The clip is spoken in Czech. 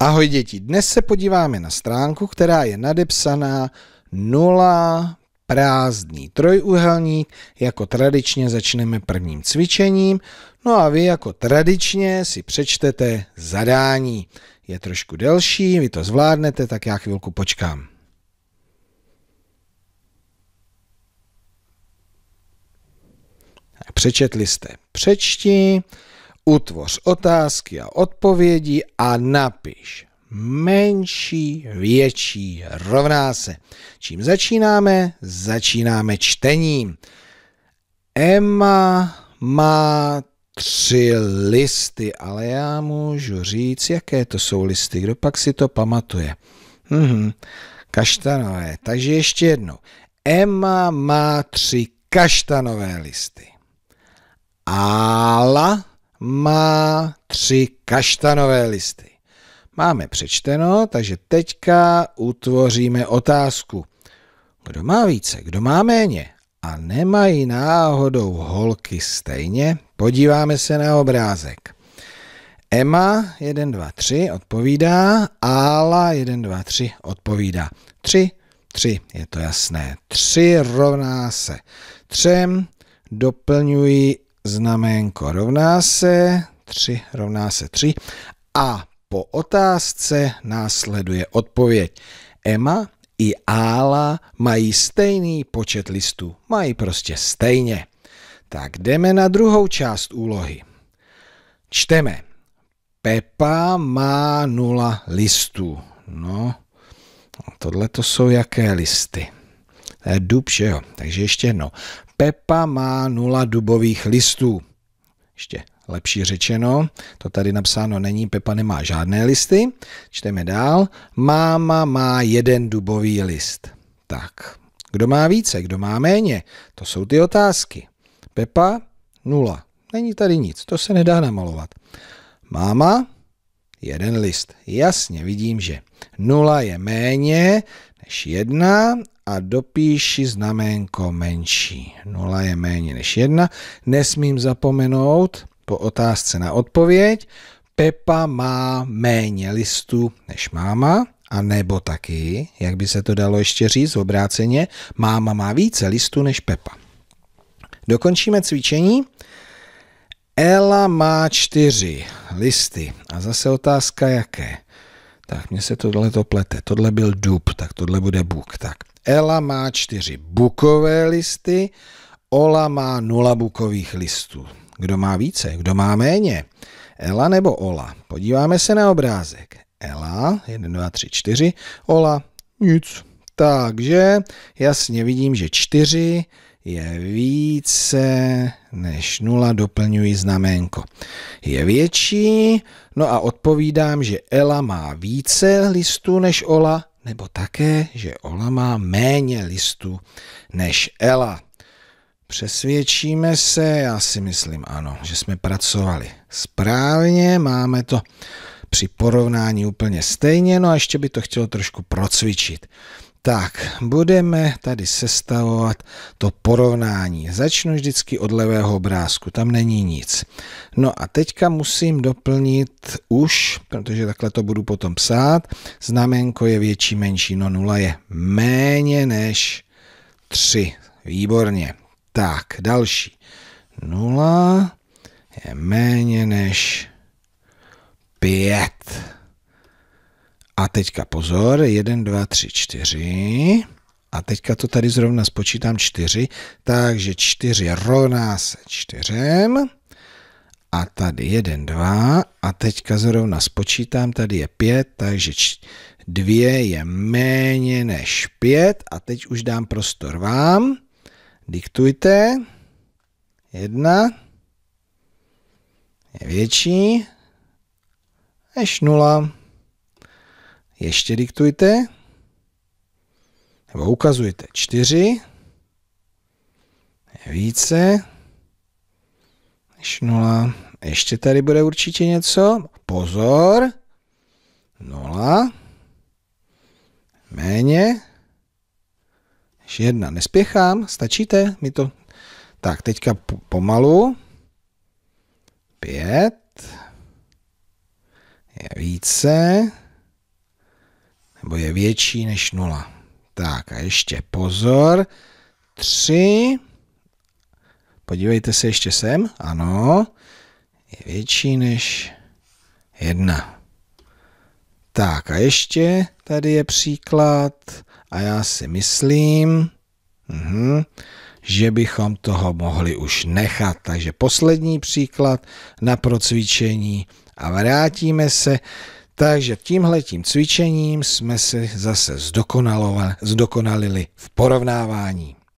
Ahoj děti, dnes se podíváme na stránku, která je nadepsaná 0 prázdný trojúhelník. Jako tradičně začneme prvním cvičením, no a vy jako tradičně si přečtete zadání. Je trošku delší, vy to zvládnete, tak já chvilku počkám. Přečetli jste přečti, Utvoř otázky a odpovědi a napiš menší, větší rovná se. Čím začínáme? Začínáme čtením. Emma má tři listy, ale já můžu říct, jaké to jsou listy. Kdo pak si to pamatuje? Mhm. Kaštanové. Takže ještě jednou. Emma má tři kaštanové listy. Ála má tři kaštanové listy. Máme přečteno, takže teďka utvoříme otázku. Kdo má více, kdo má méně? A nemají náhodou holky stejně? Podíváme se na obrázek. Emma 1, 2, 3 odpovídá, Ála 1, 2, 3 odpovídá. 3, 3, je to jasné. 3 rovná se 3, doplňují znaménko rovná se 3 rovná se 3 a po otázce následuje odpověď. Emma i Ála mají stejný počet listů, mají prostě stejně. Tak jdeme na druhou část úlohy. Čteme. Pepa má nula listů. No, tohle to jsou jaké listy? To eh, je dub, že jo? Takže ještě jedno. Pepa má nula dubových listů. Ještě lepší řečeno, to tady napsáno není, Pepa nemá žádné listy. Čteme dál. Máma má jeden dubový list. Tak, kdo má více, kdo má méně? To jsou ty otázky. Pepa nula. Není tady nic, to se nedá namalovat. Máma jeden list. Jasně vidím, že nula je méně, než 1 a dopíši znaménko menší. 0 je méně než 1. Nesmím zapomenout po otázce na odpověď. Pepa má méně listů než máma. A nebo taky, jak by se to dalo ještě říct obráceně, máma má více listů než Pepa. Dokončíme cvičení. Ela má čtyři listy. A zase otázka jaké. Tak mně se tohle to plete. Tohle byl dub, tak tohle bude buk. Tak Ela má čtyři bukové listy, Ola má nula bukových listů. Kdo má více, kdo má méně? Ela nebo Ola? Podíváme se na obrázek. Ela, 1, 2, 3, 4, Ola, nic. Takže jasně vidím, že 4 je více než 0, doplňuji znaménko Je větší, no a odpovídám, že Ela má více listů než Ola, nebo také, že Ola má méně listů než Ela. Přesvědčíme se, já si myslím ano, že jsme pracovali správně, máme to při porovnání úplně stejně, no a ještě by to chtělo trošku procvičit. Tak, budeme tady sestavovat to porovnání. Začnu vždycky od levého obrázku, tam není nic. No a teďka musím doplnit už, protože takhle to budu potom psát, znamenko je větší, menší, no nula je méně než 3. Výborně. Tak, další. Nula je méně než 5. A teďka pozor, 1, 2, 3, 4. A teďka to tady zrovna spočítám 4, takže 4 rovná se 4. A tady 1, 2. A teďka zrovna spočítám, tady je 5, takže 2 je méně než 5. A teď už dám prostor vám. Diktujte. 1 je větší než 0. Ještě diktujte. Nebo ukazujte. čtyři. Více. Než nula. Ještě tady bude určitě něco. Pozor. Nula. Méně. Než jedna. Nespěchám. Stačíte mi to. Tak, teďka pomalu. Pět. Je více nebo je větší než 0. Tak a ještě pozor, 3, podívejte se ještě sem, ano, je větší než 1. Tak a ještě tady je příklad a já si myslím, mhm, že bychom toho mohli už nechat. Takže poslední příklad na procvičení a vrátíme se takže tímhletím cvičením jsme si zase zdokonalili v porovnávání.